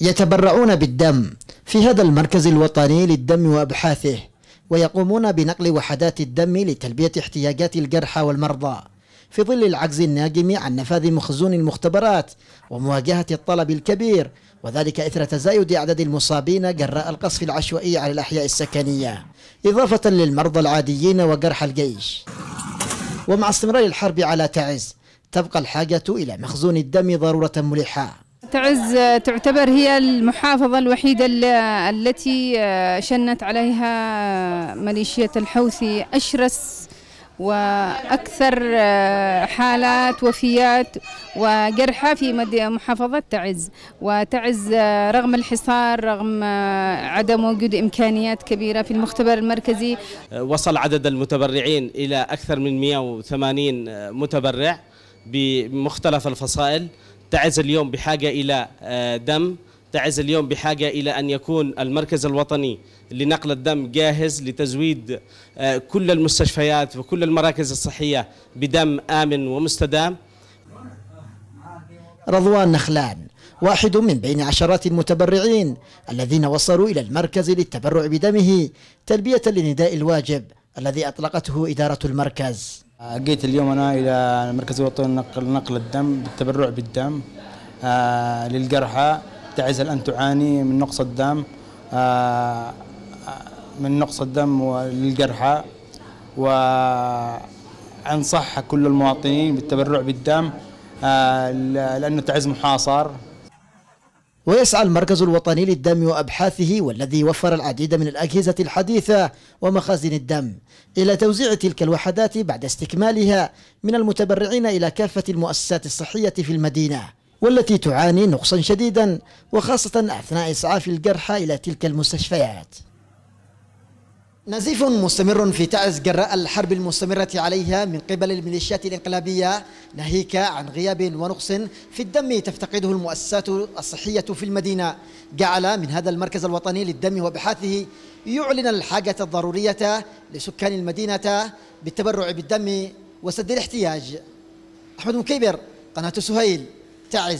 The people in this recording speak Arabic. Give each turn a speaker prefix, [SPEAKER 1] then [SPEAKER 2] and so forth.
[SPEAKER 1] يتبرعون بالدم في هذا المركز الوطني للدم وابحاثه ويقومون بنقل وحدات الدم لتلبيه احتياجات الجرحى والمرضى في ظل العجز الناجم عن نفاذ مخزون المختبرات ومواجهه الطلب الكبير وذلك اثر تزايد اعداد المصابين جراء القصف العشوائي على الاحياء السكنيه اضافه للمرضى العاديين وجرحى الجيش ومع استمرار الحرب على تعز تبقى الحاجه الى مخزون الدم ضروره ملحه
[SPEAKER 2] تعز تعتبر هي المحافظة الوحيدة التي آه، شنت عليها ميليشيا الحوثي أشرس وأكثر آه، حالات وفيات وجرحى في محافظة تعز وتعز آه، رغم الحصار رغم عدم وجود إمكانيات كبيرة في المختبر المركزي
[SPEAKER 3] وصل عدد المتبرعين إلى أكثر من 180 متبرع بمختلف الفصائل تعز اليوم بحاجة إلى آه، دم تعز اليوم بحاجة إلى أن يكون المركز الوطني لنقل الدم جاهز لتزويد آه، كل المستشفيات وكل المراكز الصحية بدم آمن ومستدام
[SPEAKER 1] رضوان نخلان واحد من بين عشرات المتبرعين الذين وصلوا إلى المركز للتبرع بدمه تلبية لنداء الواجب الذي أطلقته إدارة المركز
[SPEAKER 4] جيت اليوم أنا إلى المركز الوطني نقل نقل الدم بالتبرع بالدم آه، للجرحى تعز الان تعاني من نقص الدم آه، آه، من نقص الدم للجرحى وأنصح كل المواطنين بالتبرع بالدم لأنه تعز محاصر
[SPEAKER 1] ويسعى المركز الوطني للدم وأبحاثه والذي وفر العديد من الأجهزة الحديثة ومخازن الدم إلى توزيع تلك الوحدات بعد استكمالها من المتبرعين إلى كافة المؤسسات الصحية في المدينة والتي تعاني نقصا شديدا وخاصة أثناء إسعاف الجرحى إلى تلك المستشفيات نزيف مستمر في تعز جراء الحرب المستمرة عليها من قبل الميليشيات الانقلابية ناهيك عن غياب ونقص في الدم تفتقده المؤسسات الصحية في المدينة جعل من هذا المركز الوطني للدم وبحاثه يعلن الحاجة الضرورية لسكان المدينة بالتبرع بالدم وسد الاحتياج أحمد مكيبر قناة سهيل تعز